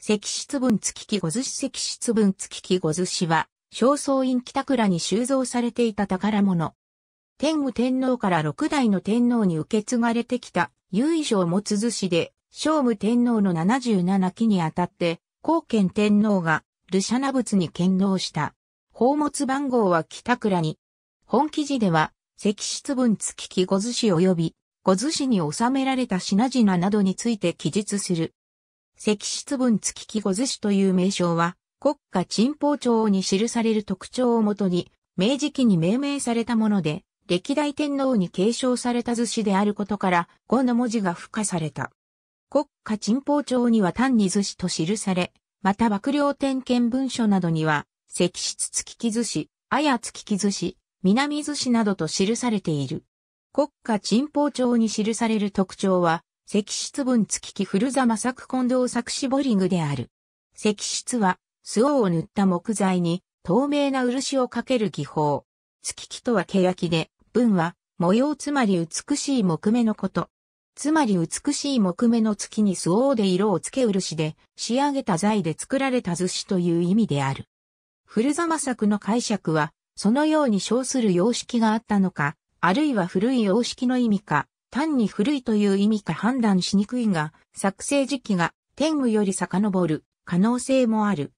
石室文月木五寿司石室文月木五寿司は、正倉院北倉に収蔵されていた宝物。天武天皇から六代の天皇に受け継がれてきた、由緒を持つ寿司で、聖武天皇の77期にあたって、後賢天皇が、ルシャナ仏に献納した。宝物番号は北倉に。本記事では、石室文月木五寿司及び、五寿司に収められた品々などについて記述する。石室文付き記五図紙という名称は、国家沈宝帳に記される特徴をもとに、明治期に命名されたもので、歴代天皇に継承された図紙であることから、語の文字が付加された。国家沈宝帳には単に図紙と記され、また幕僚点検文書などには、石室付き図紙、綾付き図紙、南図紙などと記されている。国家沈宝帳に記される特徴は、石室文付き古座作近藤作シボリングである。石室は、巣王を塗った木材に、透明な漆をかける技法。月木とは欅で、文は、模様つまり美しい木目のこと。つまり美しい木目の月に巣王で色をつけ漆で、仕上げた材で作られた寿司という意味である。古座作の解釈は、そのように称する様式があったのか、あるいは古い様式の意味か、単に古いという意味か判断しにくいが、作成時期が天狗より遡る可能性もある。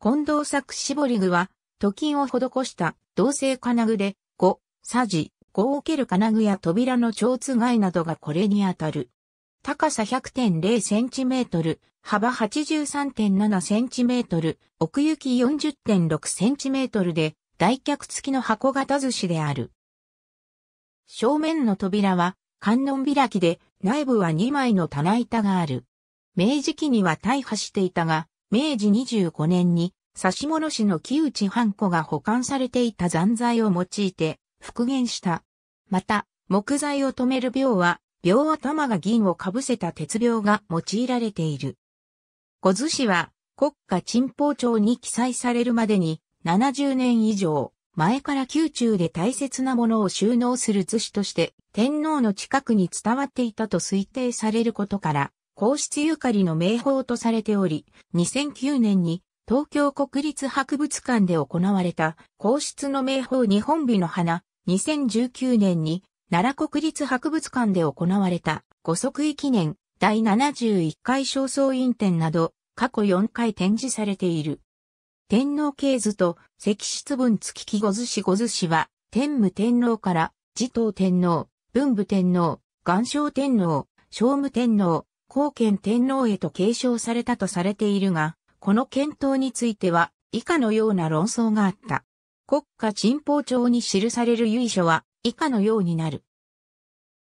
近藤作絞り具は、都金を施した同性金具で、五、サジ、五を受ける金具や扉の蝶つがいなどがこれにあたる。高さ1 0 0 0センチメートル、幅8 3 7センチメートル、奥行き4 0 6センチメートルで、大脚付きの箱型寿司である。正面の扉は、観音開きで内部は2枚の棚板がある。明治期には大破していたが、明治25年にし物師の木内半子が保管されていた残材を用いて復元した。また、木材を止める病は、病頭が銀をかぶせた鉄病が用いられている。小津司は国家陳法庁に記載されるまでに70年以上、前から宮中で大切なものを収納する図紙として天皇の近くに伝わっていたと推定されることから、皇室ゆかりの名宝とされており、2009年に東京国立博物館で行われた皇室の名宝日本美の花、2019年に奈良国立博物館で行われた五足位記念第71回焦燥院展など過去4回展示されている。天皇系図と石室文月木五図子五図子は、天武天皇から、持統天皇、文武天皇、岩正天皇、聖武天皇、光顕天皇へと継承されたとされているが、この検討については、以下のような論争があった。国家珍宝帳に記される由緒は、以下のようになる。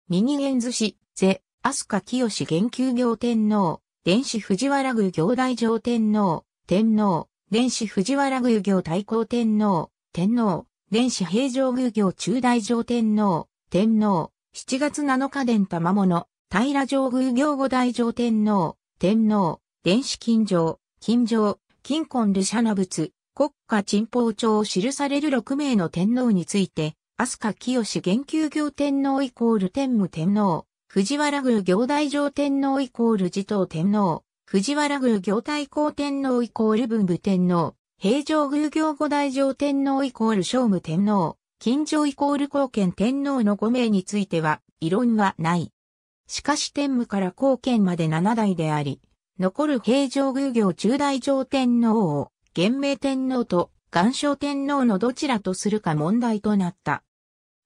右元図子、是、飛鳥清元久行天皇、電子藤原宮行大乗天皇、天皇、電子藤原宮行太閤天皇、天皇、電子平城宮行中大城天皇、天皇、7月7日伝玉物、平城宮行五大城天皇、天皇、電子金城、金城、金婚ルシャナ仏、国家宝町を記される6名の天皇について、飛鳥清元宮行天皇イコール天武天皇、藤原宮行大城天皇イコール持統天皇、藤原宮行大皇天皇イコール文武天皇、平城宮行五大城天皇イコール聖武天皇、近城イコール貢献天皇の5名については、異論はない。しかし天武から貢献まで7代であり、残る平城宮行中大城天皇を、元明天皇と元正天皇のどちらとするか問題となった。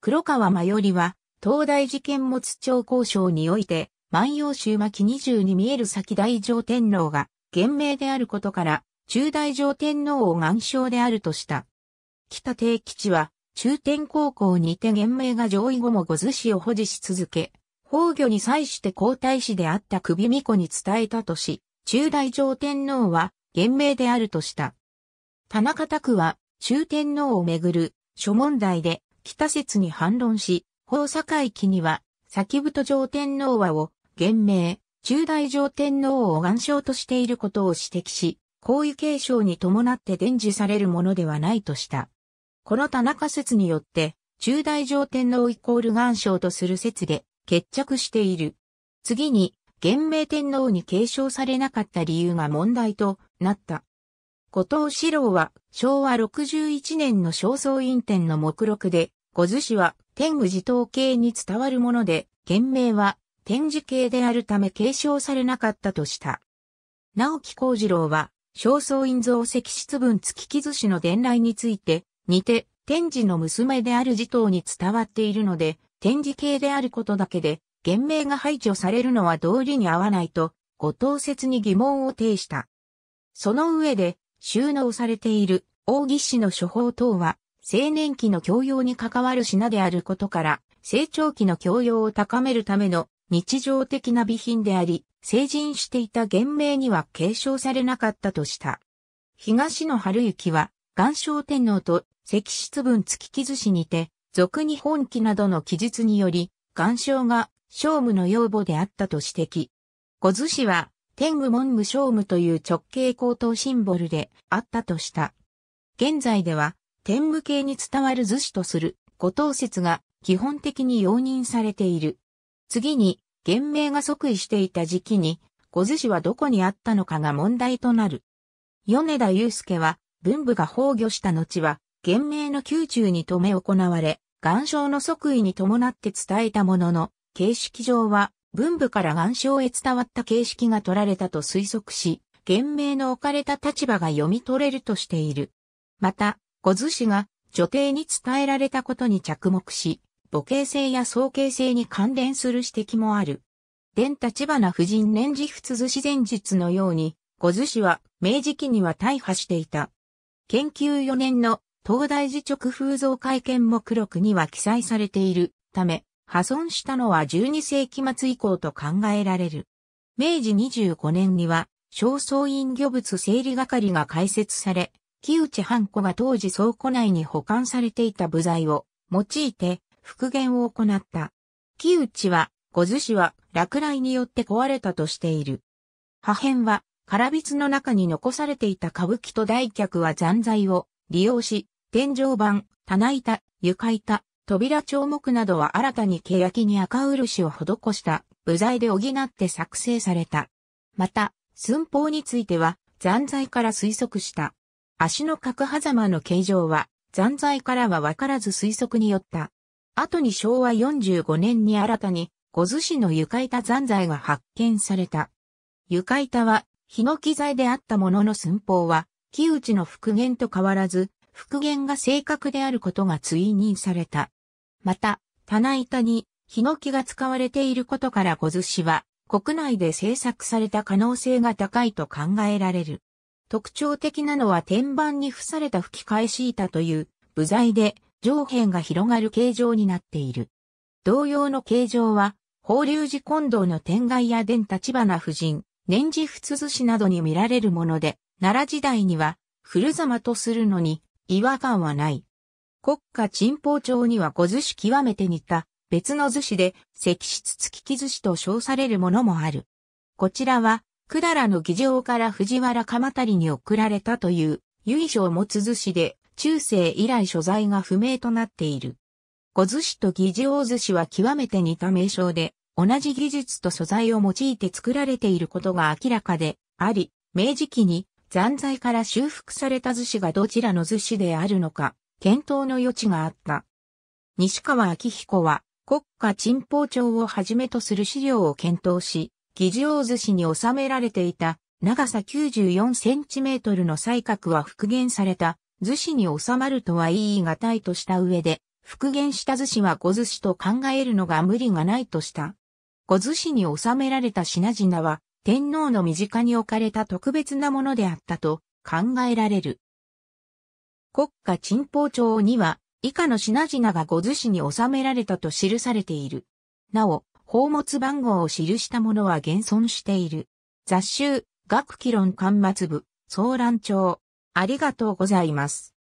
黒川真りは、東大事件物調交渉において、万葉集巻二十に見える先大乗天皇が、元明であることから、中大乗天皇を願称であるとした。北定吉は、中天高校にて元明が上位後も五図司を保持し続け、宝御に際して皇太子であった首巫女に伝えたとし、中大上天皇は元明であるとした。田中拓は中天皇をめぐる諸問題で北説に反論し、法坂駅には先太上天皇和を現名、中大上天皇を願章としていることを指摘し、皇位継承に伴って伝授されるものではないとした。この田中説によって、中大上天皇イコール願章とする説で決着している。次に、元明天皇に継承されなかった理由が問題となった。後藤志郎は昭和61年の正倉院展の目録で、小寿司は天武寺統計に伝わるもので、元明は展示系であるため継承されなかったとした。直木幸次郎は、正倉院造石室文月木寿司の伝来について、似て、天智の娘である児童に伝わっているので、展示系であることだけで、言名が排除されるのは道理に合わないと、ご当説に疑問を呈した。その上で、収納されている、大義士の処方等は、青年期の教養に関わる品であることから、成長期の教養を高めるための日常的な備品であり、成人していた厳命には継承されなかったとした。東野春之は、岩礁天皇と石室分月傷氏にて、俗に本記などの記述により、岩礁が聖武の要母であったと指摘。小津氏は、天武門武聖武という直径高等シンボルであったとした。現在では、天武系に伝わる図紙とする、後等説が基本的に容認されている。次に、元明が即位していた時期に、小寿司はどこにあったのかが問題となる。米田祐介は、文部が崩御した後は、元明の宮中に留め行われ、岩礁の即位に伴って伝えたものの、形式上は、文部から岩礁へ伝わった形式が取られたと推測し、元明の置かれた立場が読み取れるとしている。また、小寿司が女帝に伝えられたことに着目し、母系性や総系性に関連する指摘もある。伝立花夫人年次仏寿司前術のように、小寿司は明治期には大破していた。研究4年の東大寺直風造会見目録には記載されているため、破損したのは12世紀末以降と考えられる。明治25年には、正倉院魚物整理係が開設され、木内半子が当時倉庫内に保管されていた部材を用いて復元を行った。木内は、五寿司は落雷によって壊れたとしている。破片は、空筆の中に残されていた歌舞伎と大客は残材を利用し、天井板、棚板、床板、扉帳目などは新たに欅に赤漆を施した部材で補って作成された。また、寸法については残材から推測した。足の角狭間の形状は残材からはわからず推測によった。後に昭和45年に新たに、小津市の床板残材が発見された。床板は、ヒノキ材であったものの寸法は、木内の復元と変わらず、復元が正確であることが追認された。また、棚板に、ヒノキが使われていることから小津市は、国内で製作された可能性が高いと考えられる。特徴的なのは天板に付された吹き返し板という部材で、上辺が広がる形状になっている。同様の形状は、法隆寺近道の天外や伝立花夫人、年次仏寿司などに見られるもので、奈良時代には、古様とするのに、違和感はない。国家沈宝帳には五寿司極めて似た、別の寿司で、石室付き寿司と称されるものもある。こちらは、百済の議場から藤原鎌足に送られたという、由緒を持つ寿司で、中世以来所在が不明となっている。小寿司と疑似大寿司は極めて似た名称で、同じ技術と素材を用いて作られていることが明らかであり、明治期に残罪から修復された寿司がどちらの寿司であるのか、検討の余地があった。西川明彦は国家沈放庁をはじめとする資料を検討し、議事大寿司に収められていた長さ94センチメートルの才角は復元された図子に収まるとは言い難いとした上で、復元した図子は五図子と考えるのが無理がないとした。五図紙に収められた品々は、天皇の身近に置かれた特別なものであったと考えられる。国家沈法帳には、以下の品々が五図子に収められたと記されている。なお、宝物番号を記したものは現存している。雑集、学記論刊末部、総覧帳、ありがとうございます。